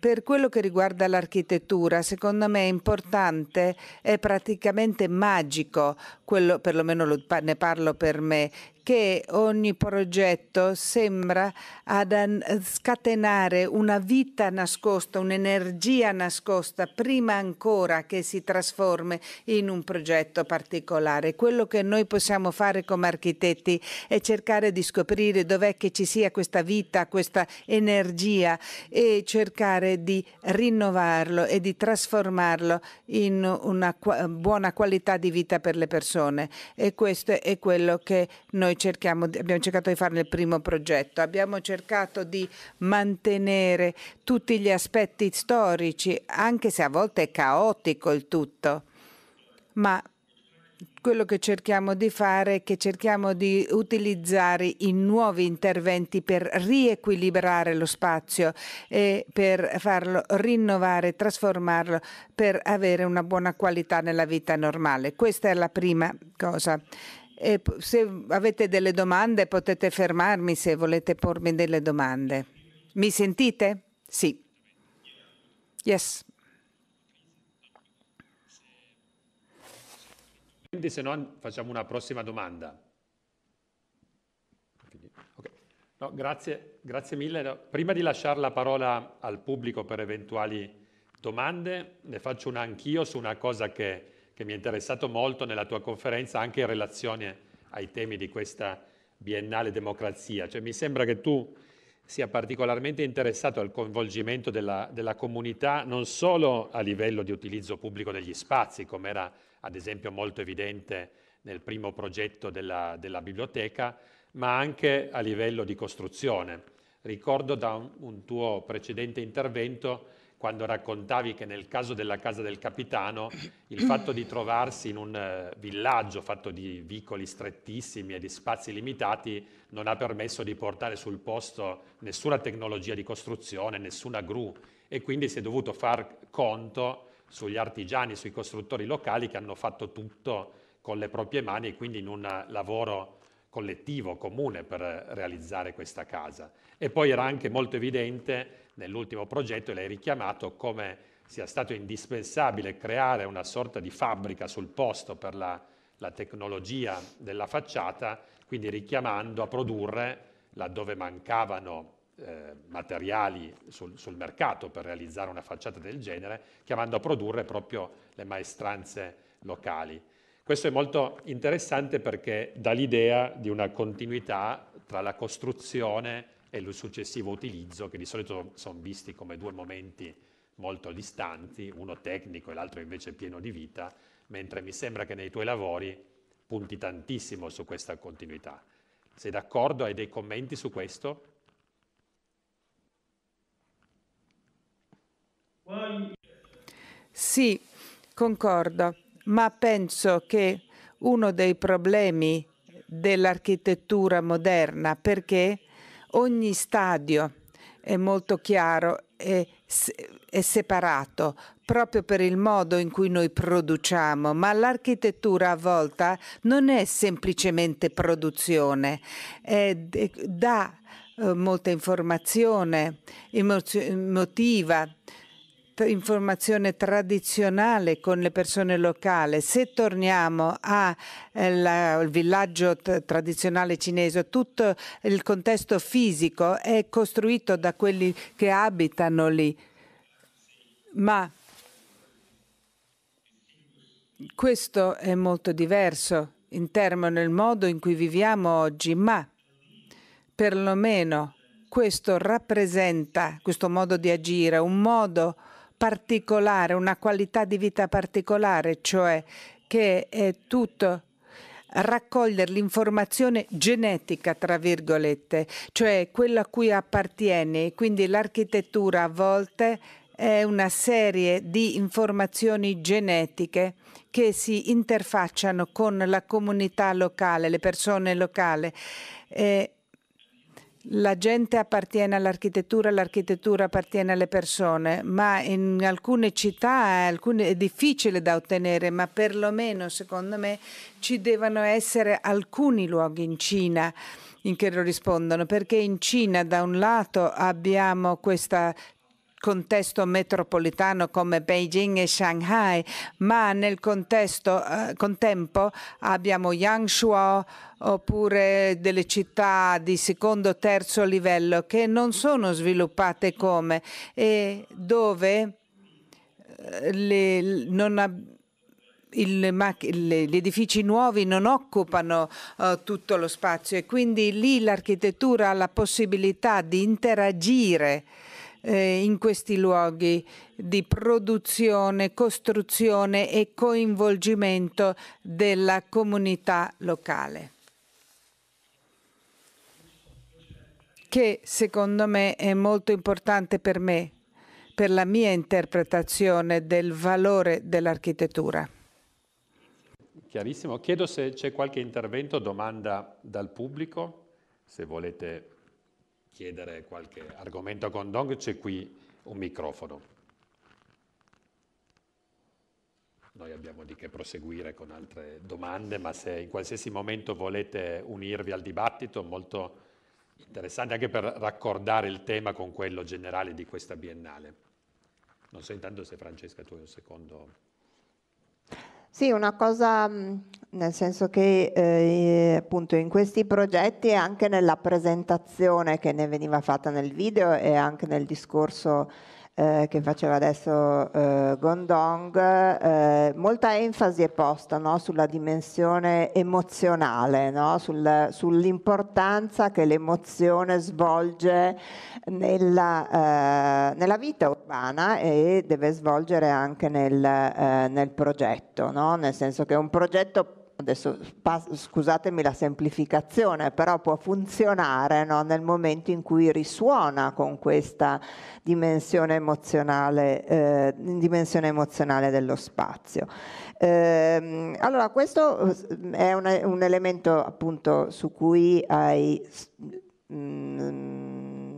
Per quello che riguarda l'architettura, secondo me è importante, è praticamente magico, quello, perlomeno lo, ne parlo per me, che ogni progetto sembra ad scatenare una vita nascosta, un'energia nascosta, prima ancora che si trasformi in un progetto particolare. Quello che noi possiamo fare come architetti è cercare di scoprire dov'è che ci sia questa vita, questa energia e cercare di rinnovarlo e di trasformarlo in una buona qualità di vita per le persone. E questo è quello che noi cerchiamo, abbiamo cercato di fare nel primo progetto, abbiamo cercato di mantenere tutti gli aspetti storici, anche se a volte è caotico il tutto, ma quello che cerchiamo di fare è che cerchiamo di utilizzare i nuovi interventi per riequilibrare lo spazio e per farlo rinnovare, trasformarlo per avere una buona qualità nella vita normale. Questa è la prima cosa. E se avete delle domande potete fermarmi se volete pormi delle domande. Mi sentite? Sì. Yes. Quindi se no facciamo una prossima domanda. Okay. No, grazie, grazie mille. No, prima di lasciare la parola al pubblico per eventuali domande, ne faccio una anch'io su una cosa che che mi è interessato molto nella tua conferenza anche in relazione ai temi di questa biennale democrazia. Cioè, mi sembra che tu sia particolarmente interessato al coinvolgimento della, della comunità non solo a livello di utilizzo pubblico degli spazi, come era ad esempio molto evidente nel primo progetto della, della biblioteca, ma anche a livello di costruzione. Ricordo da un, un tuo precedente intervento quando raccontavi che nel caso della casa del capitano il fatto di trovarsi in un eh, villaggio fatto di vicoli strettissimi e di spazi limitati non ha permesso di portare sul posto nessuna tecnologia di costruzione, nessuna gru e quindi si è dovuto far conto sugli artigiani, sui costruttori locali che hanno fatto tutto con le proprie mani e quindi in un eh, lavoro collettivo, comune per eh, realizzare questa casa. E poi era anche molto evidente nell'ultimo progetto, e l'hai richiamato, come sia stato indispensabile creare una sorta di fabbrica sul posto per la, la tecnologia della facciata, quindi richiamando a produrre laddove mancavano eh, materiali sul, sul, mercato per realizzare una facciata del genere, chiamando a produrre proprio le maestranze locali. Questo è molto interessante perché dà l'idea di una continuità tra la costruzione e il successivo utilizzo, che di solito sono visti come due momenti molto distanti, uno tecnico e l'altro invece pieno di vita, mentre mi sembra che nei tuoi lavori punti tantissimo su questa continuità. Sei d'accordo? Hai dei commenti su questo? Sì, concordo, ma penso che uno dei problemi dell'architettura moderna, perché Ogni stadio è molto chiaro e, e separato proprio per il modo in cui noi produciamo, ma l'architettura a volte non è semplicemente produzione, è, dà eh, molta informazione emotiva, informazione tradizionale con le persone locali. Se torniamo al eh, villaggio tradizionale cinese, tutto il contesto fisico è costruito da quelli che abitano lì. Ma questo è molto diverso in termini del modo in cui viviamo oggi, ma perlomeno questo rappresenta questo modo di agire, un modo particolare, una qualità di vita particolare, cioè che è tutto raccogliere l'informazione genetica, tra virgolette, cioè quella a cui appartiene. Quindi l'architettura a volte è una serie di informazioni genetiche che si interfacciano con la comunità locale, le persone locali. Eh, la gente appartiene all'architettura, l'architettura appartiene alle persone, ma in alcune città alcune, è difficile da ottenere, ma perlomeno secondo me ci devono essere alcuni luoghi in Cina in che rispondono, perché in Cina da un lato abbiamo questa contesto metropolitano come Beijing e Shanghai, ma nel contesto eh, contempo abbiamo Yangshuo oppure delle città di secondo o terzo livello che non sono sviluppate come e dove eh, le, non abbiamo il, ma, le, gli edifici nuovi non occupano uh, tutto lo spazio e quindi lì l'architettura ha la possibilità di interagire eh, in questi luoghi di produzione, costruzione e coinvolgimento della comunità locale. che secondo me è molto importante per me, per la mia interpretazione del valore dell'architettura. Chiarissimo, chiedo se c'è qualche intervento, domanda dal pubblico, se volete chiedere qualche argomento con Dong, c'è qui un microfono. Noi abbiamo di che proseguire con altre domande, ma se in qualsiasi momento volete unirvi al dibattito, molto interessante anche per raccordare il tema con quello generale di questa biennale. Non so intanto se Francesca tu hai un secondo... Sì, una cosa mm, nel senso che eh, appunto in questi progetti e anche nella presentazione che ne veniva fatta nel video e anche nel discorso eh, che faceva adesso eh, Gondong, eh, molta enfasi è posta no? sulla dimensione emozionale, no? Sul, sull'importanza che l'emozione svolge nella, eh, nella, vita urbana e deve svolgere anche nel, eh, nel progetto, no? nel senso che un progetto adesso scusatemi la semplificazione, però può funzionare no? nel momento in cui risuona con questa dimensione emozionale, eh, dimensione emozionale dello spazio. Eh, allora, questo eh, è un, un, elemento appunto su cui hai... Mh, mm,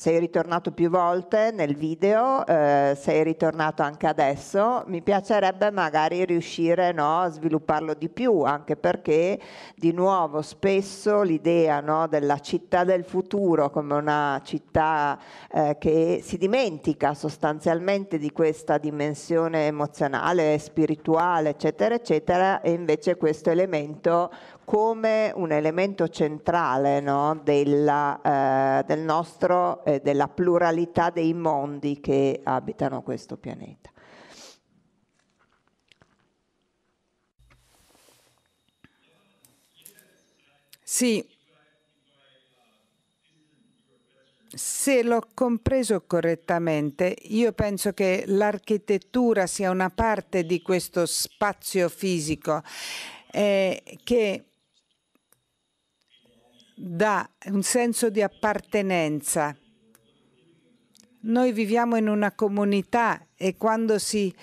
sei ritornato più volte nel video, eh, sei ritornato anche adesso, mi piacerebbe magari riuscire no, a svilupparlo di più, anche perché di nuovo spesso l'idea no, della città del futuro come una città eh, che si dimentica sostanzialmente di questa dimensione emozionale, spirituale, eccetera, eccetera, e invece questo elemento come un elemento centrale no, della, eh, del nostro, eh, della pluralità dei mondi che abitano questo pianeta. Sì, se l'ho compreso correttamente, io penso che l'architettura sia una parte di questo spazio fisico eh, che dà un senso di appartenenza. Noi viviamo in una comunità e quando si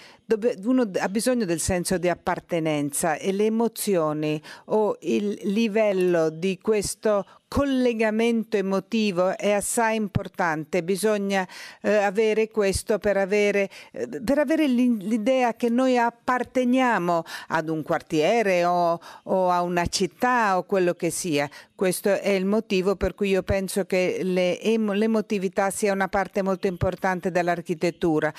uno ha bisogno del senso di appartenenza e le emozioni o il livello di questo collegamento emotivo è assai importante, bisogna eh, avere questo per avere, eh, per avere l'idea che noi apparteniamo ad un quartiere o, o, a una città o quello che sia. Questo è il motivo per cui io penso che l'emotività sia una parte molto importante dell'architettura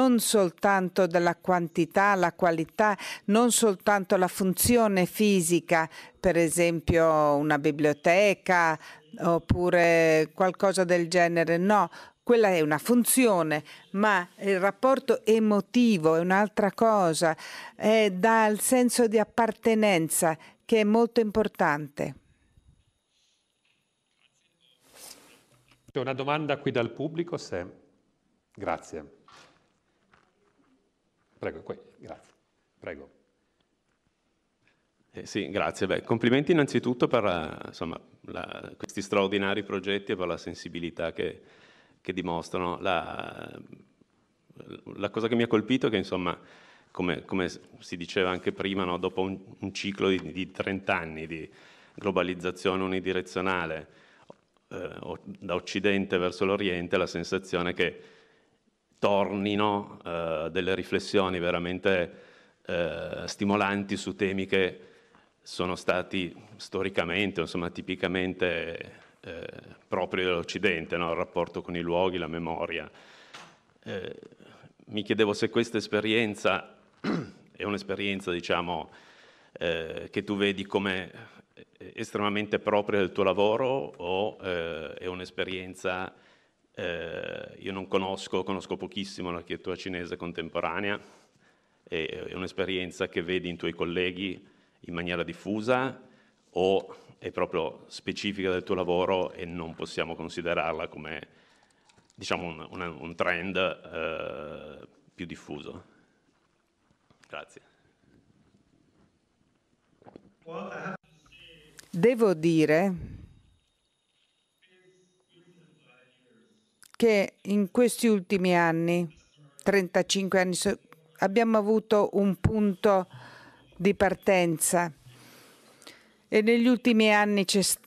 non soltanto della quantità, la qualità, non soltanto la funzione fisica, per esempio una biblioteca oppure qualcosa del genere, no, quella è una funzione, ma il rapporto emotivo è un'altra cosa, è dal senso di appartenenza che è molto importante. C'è una domanda qui dal pubblico, se... Grazie. Prego, qui, grazie. Prego. Eh sì, grazie. Beh, complimenti innanzitutto per eh, insomma, la, questi straordinari progetti e per la sensibilità che, che dimostrano. La, la, cosa che mi ha colpito è che, insomma, come, come si diceva anche prima, no, dopo un, un, ciclo di, di 30 anni di globalizzazione unidirezionale eh, da Occidente verso l'Oriente, la sensazione che tornino eh, delle riflessioni veramente eh, stimolanti su temi che sono stati storicamente, insomma tipicamente eh, propri dell'Occidente, no? il rapporto con i luoghi, la memoria. Eh, mi chiedevo se questa esperienza [CLEARS THROAT] è un'esperienza, diciamo, eh, che tu vedi come eh, estremamente propria del tuo lavoro o è un'esperienza eh, io non conosco, conosco pochissimo l'architettura cinese contemporanea, è un'esperienza che vedi in tuoi colleghi in maniera diffusa o è proprio specifica del tuo lavoro e non possiamo considerarla come diciamo, un, un, un, trend eh, più diffuso? Grazie. Devo dire che in questi ultimi anni, 35 anni, abbiamo avuto un punto di partenza e negli ultimi anni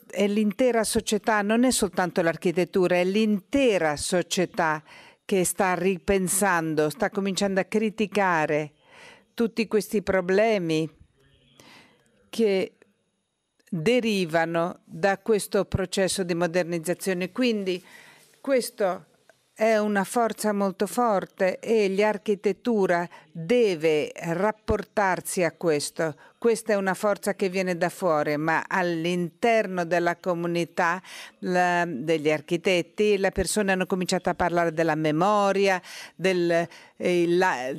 è l'intera società, non è soltanto l'architettura, è l'intera società che sta ripensando, sta cominciando a criticare tutti questi problemi che derivano da questo processo di modernizzazione. Quindi questo è una forza molto forte e l'architettura deve rapportarsi a questo. Questa è una forza che viene da fuori, ma all'interno della comunità la, degli architetti le persone hanno cominciato a parlare della memoria, del eh, la,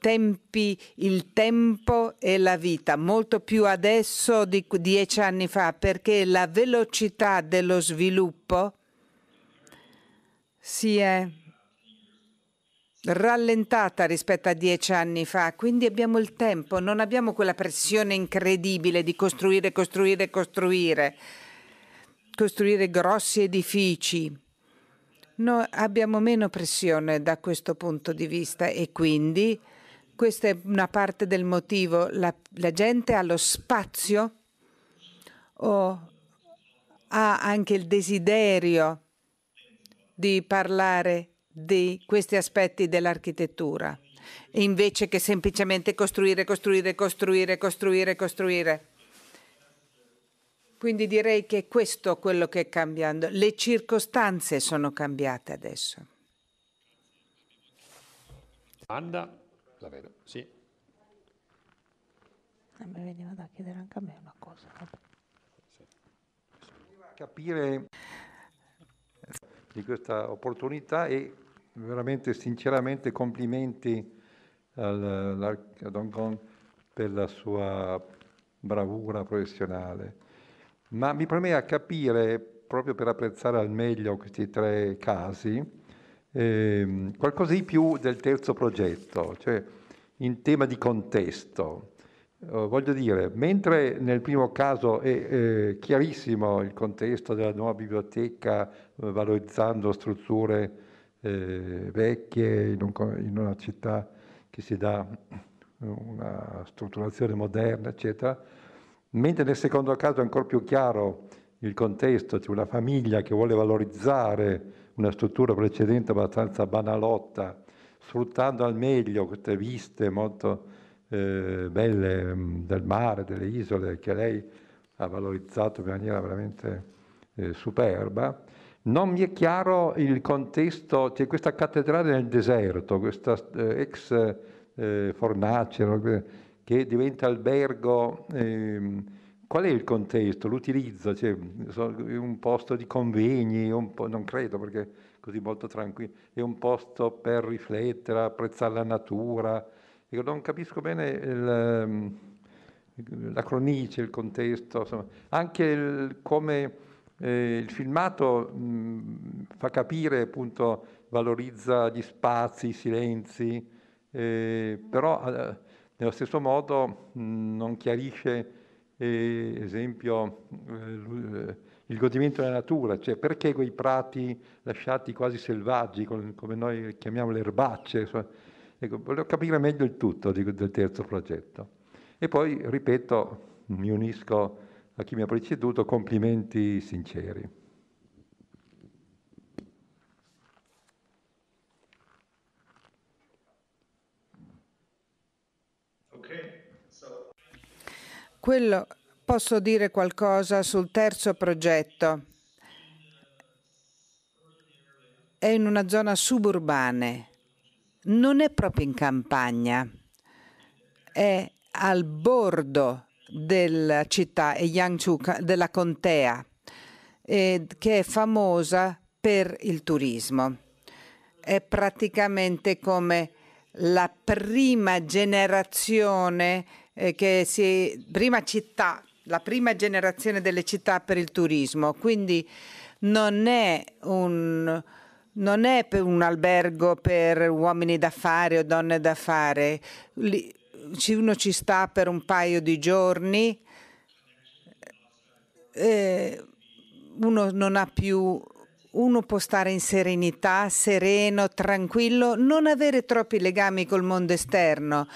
tempi, il tempo e la vita, molto più adesso di dieci anni fa, perché la velocità dello sviluppo si è rallentata rispetto a dieci anni fa, quindi abbiamo il tempo, non abbiamo quella pressione incredibile di costruire, costruire, costruire, costruire grossi edifici. Noi abbiamo meno pressione da questo punto di vista e quindi questa è una parte del motivo. La, la gente ha lo spazio o ha anche il desiderio di parlare di questi aspetti dell'architettura, invece che semplicemente costruire, costruire, costruire, costruire, costruire. Quindi direi che questo è quello che è cambiando. Le circostanze sono cambiate adesso. Domanda? La vedo, sì. Eh, mi veniva da chiedere anche a me una cosa. Capire di questa opportunità e veramente sinceramente complimenti al, a Hong Kong per la sua bravura professionale. Ma mi premeva capire, proprio per apprezzare al meglio questi tre casi, eh, qualcosa di più del terzo progetto, cioè in tema di contesto. Eh, voglio dire, mentre nel primo caso è eh, chiarissimo il contesto della nuova biblioteca eh, valorizzando strutture eh, vecchie in, un, in, una città che si dà eh, una strutturazione moderna, eccetera, mentre nel secondo caso è ancora più chiaro il contesto, c'è cioè una famiglia che vuole valorizzare una struttura precedente abbastanza banalotta, sfruttando al meglio queste viste molto eh, belle mm, del mare, delle isole, che lei ha valorizzato in maniera veramente eh, superba. Non mi è chiaro il contesto, c'è questa cattedrale nel deserto, questa eh, ex eh, fornace che diventa albergo. Ehm, qual è il contesto, l'utilizzo? Cioè, un posto di convegni, po', non credo perché così molto tranquillo, è un posto per riflettere, apprezzare la natura, Dico, non capisco bene il, ehm, la cronice, il contesto, insomma. anche il, come eh, il filmato mh, fa capire, appunto, valorizza gli spazi, i silenzi, eh, però eh, nello stesso modo mh, non chiarisce, eh, esempio, eh, il godimento della natura, cioè perché quei prati lasciati quasi selvaggi, come noi chiamiamo le erbacce, cioè, Ecco, volevo capire meglio il tutto di, del terzo progetto. E poi, ripeto, mi unisco a chi mi ha preceduto, complimenti sinceri. Quello, posso dire qualcosa sul terzo progetto. È in una zona suburbane non è proprio in campagna, è al bordo della città Yangzhou, della contea, eh, che è famosa per il turismo. È praticamente come la prima generazione eh, che si prima città, la prima generazione delle città per il turismo, quindi non è un non è un albergo per uomini d'affari o donne d'affari. Uno ci sta per un paio di giorni, eh, uno non ha più uno può stare in serenità, sereno, tranquillo, non avere troppi legami col mondo esterno.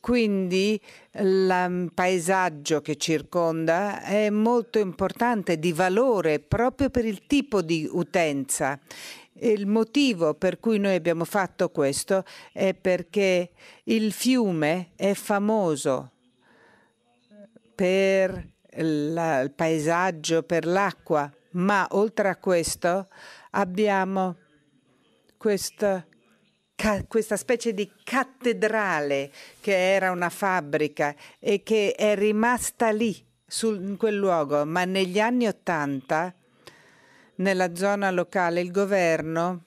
Quindi il paesaggio che circonda è molto importante, di valore, proprio per il tipo di utenza. Il motivo per cui noi abbiamo fatto questo è perché il fiume è famoso per la, il paesaggio, per l'acqua, ma oltre a questo abbiamo questa, ca, questa specie di cattedrale che era una fabbrica e che è rimasta lì, sul, in quel luogo, ma negli anni Ottanta nella zona locale il governo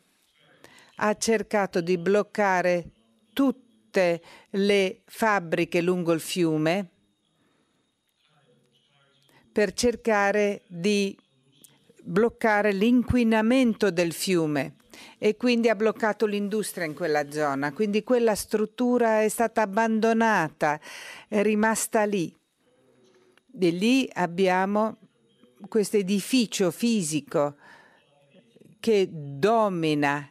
ha cercato di bloccare tutte le fabbriche lungo il fiume per cercare di bloccare l'inquinamento del fiume e quindi ha bloccato l'industria in quella zona. Quindi quella struttura è stata abbandonata, è rimasta lì. E lì abbiamo questo edificio fisico che domina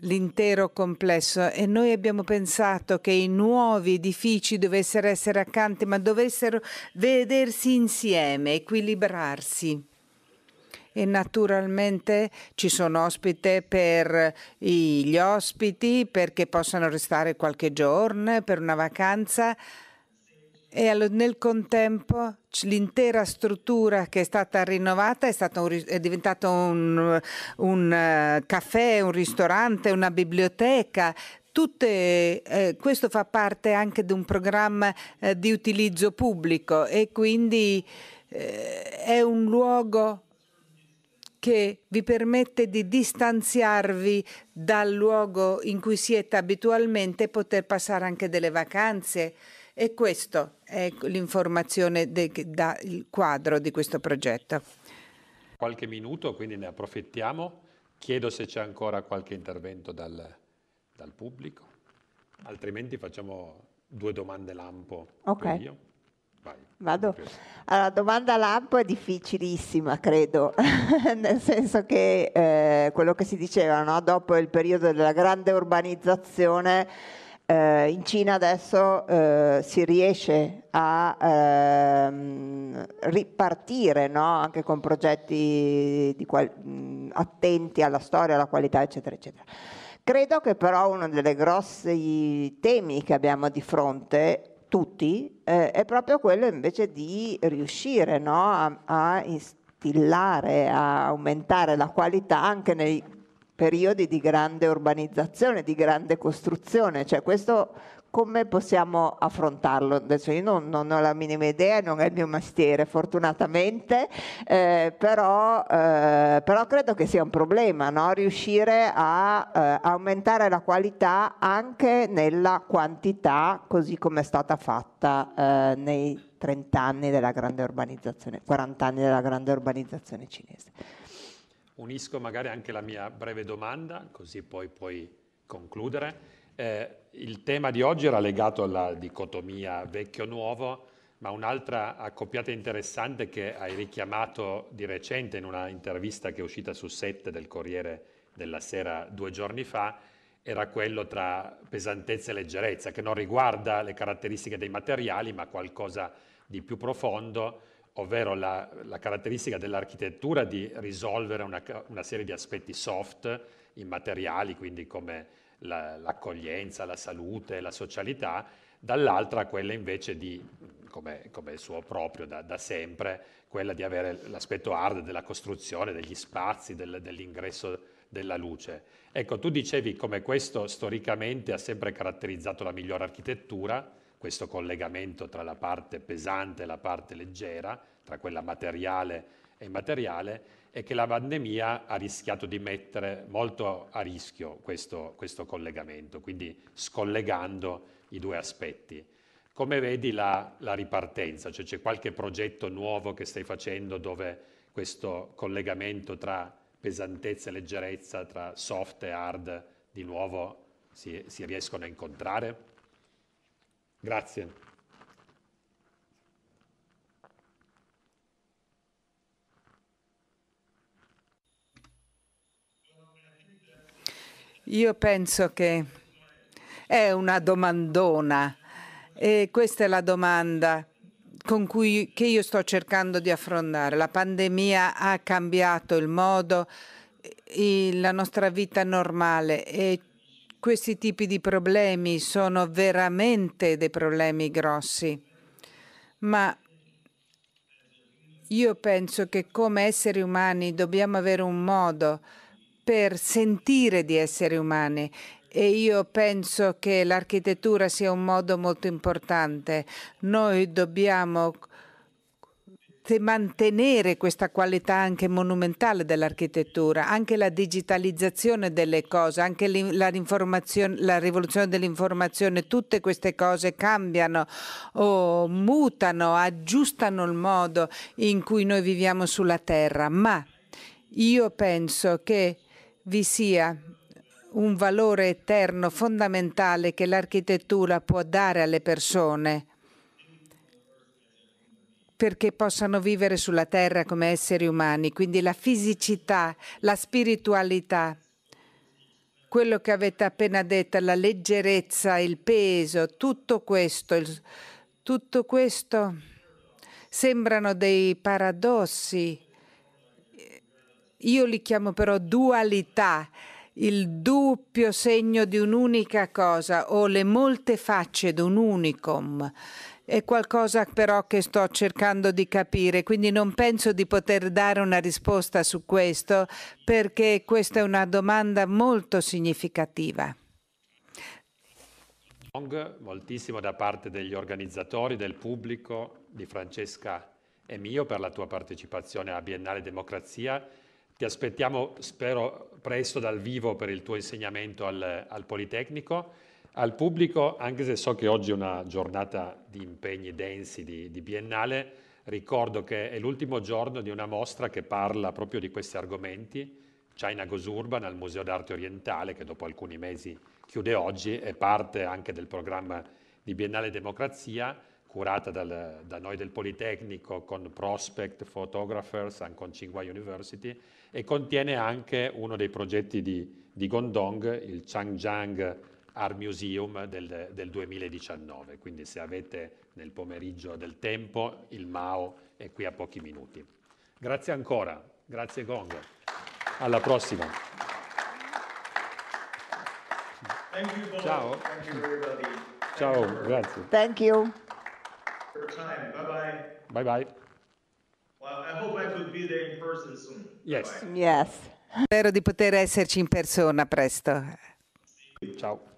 l'intero complesso e noi abbiamo pensato che i nuovi edifici dovessero essere accanti ma dovessero vedersi insieme, equilibrarsi. E naturalmente ci sono ospite per gli ospiti perché possano restare qualche giorno per una vacanza e nel contempo l'intera struttura che è stata rinnovata è, stato, è diventata un, un eh, caffè, un ristorante, una biblioteca. Tutte, eh, questo fa parte anche di un programma eh, di utilizzo pubblico e quindi eh, è un luogo che vi permette di distanziarvi dal luogo in cui siete abitualmente e poter passare anche delle vacanze. E questo è l'informazione de- che dà il quadro di questo progetto. Qualche minuto, quindi ne approfittiamo. Chiedo se c'è ancora qualche intervento dal, dal pubblico, altrimenti facciamo due domande lampo. Ok. Io. Vai. Vado. Allora, domanda lampo è difficilissima, credo, [LAUGHS] nel senso che eh, quello che si diceva, no? dopo il periodo della grande urbanizzazione eh, in Cina adesso eh, si riesce a ehm, ripartire no? anche con progetti qual- attenti alla storia, alla qualità, eccetera, eccetera. Credo che però uno dei grossi temi che abbiamo di fronte tutti eh, è proprio quello invece di riuscire no? a, a instillare, a aumentare la qualità anche nei periodi di grande urbanizzazione, di grande costruzione, cioè questo come possiamo affrontarlo? Adesso io non, non, ho la minima idea, non è il mio mestiere fortunatamente, eh, però, eh, però, credo che sia un problema no? riuscire a eh, aumentare la qualità anche nella quantità così come è stata fatta eh, nei 30 anni della grande urbanizzazione, 40 anni della grande urbanizzazione cinese unisco magari anche la mia breve domanda, così poi puoi concludere. Eh, il tema di oggi era legato alla dicotomia vecchio-nuovo, ma un'altra accoppiata interessante che hai richiamato di recente in una intervista che è uscita su Sette del Corriere della Sera due giorni fa era quello tra pesantezza e leggerezza, che non riguarda le caratteristiche dei materiali, ma qualcosa di più profondo ovvero la, la caratteristica dell'architettura di risolvere una, una, serie di aspetti soft, immateriali, quindi come la, l'accoglienza, la salute, la socialità, dall'altra quella invece di, come, come suo proprio da, da, sempre, quella di avere l'aspetto hard della costruzione, degli spazi, del, dell'ingresso della luce. Ecco, tu dicevi come questo storicamente ha sempre caratterizzato la migliore architettura, questo collegamento tra la parte pesante e la parte leggera, tra quella materiale e immateriale, e che la pandemia ha rischiato di mettere molto a rischio questo, questo collegamento, quindi scollegando i due aspetti. Come vedi la, la ripartenza? Cioè c'è qualche progetto nuovo che stai facendo dove questo collegamento tra pesantezza e leggerezza, tra soft e hard, di nuovo si, si riescono a incontrare? Grazie. Io penso che è una domandona e questa è la domanda con cui che io sto cercando di affrontare. La pandemia ha cambiato il modo, il, la nostra vita normale e questi tipi di problemi sono veramente dei problemi grossi, ma io penso che come esseri umani dobbiamo avere un modo per sentire di essere umani e io penso che l'architettura sia un modo molto importante. Noi dobbiamo volete mantenere questa qualità anche monumentale dell'architettura, anche la digitalizzazione delle cose, anche la, la rivoluzione dell'informazione, tutte queste cose cambiano o mutano, aggiustano il modo in cui noi viviamo sulla Terra, ma io penso che vi sia un valore eterno fondamentale che l'architettura può dare alle persone perché possano vivere sulla terra come esseri umani, quindi la fisicità, la spiritualità, quello che avete appena detto, la leggerezza, il peso, tutto questo, il, tutto questo sembrano dei paradossi. Io li chiamo però dualità, il doppio segno di un'unica cosa o le molte facce di un unicum. È qualcosa però che sto cercando di capire, quindi non penso di poter dare una risposta su questo perché questa è una domanda molto significativa moltissimo da parte degli organizzatori, del pubblico, di Francesca e mio per la tua partecipazione a Biennale Democrazia. Ti aspettiamo, spero, presto dal vivo per il tuo insegnamento al, al Politecnico al pubblico, anche se so che oggi è una giornata di impegni densi di, di biennale, ricordo che è l'ultimo giorno di una mostra che parla proprio di questi argomenti, China Goes Urban al Museo d'Arte Orientale, che dopo alcuni mesi chiude oggi, è parte anche del programma di Biennale Democrazia, curata dal, da noi del Politecnico con Prospect Photographers and con Tsinghua University e contiene anche uno dei progetti di, di Gondong, il Changjiang Art Museum del, del 2019. Quindi se avete nel pomeriggio del tempo, il Mao è qui a pochi minuti. Grazie ancora, grazie Gong. Alla prossima. Ciao. Ciao, grazie. Thank you. Bye bye. bye. Well, I hope I could be there in person soon. Yes. Bye. Yes. Spero di poter esserci in persona presto. Ciao.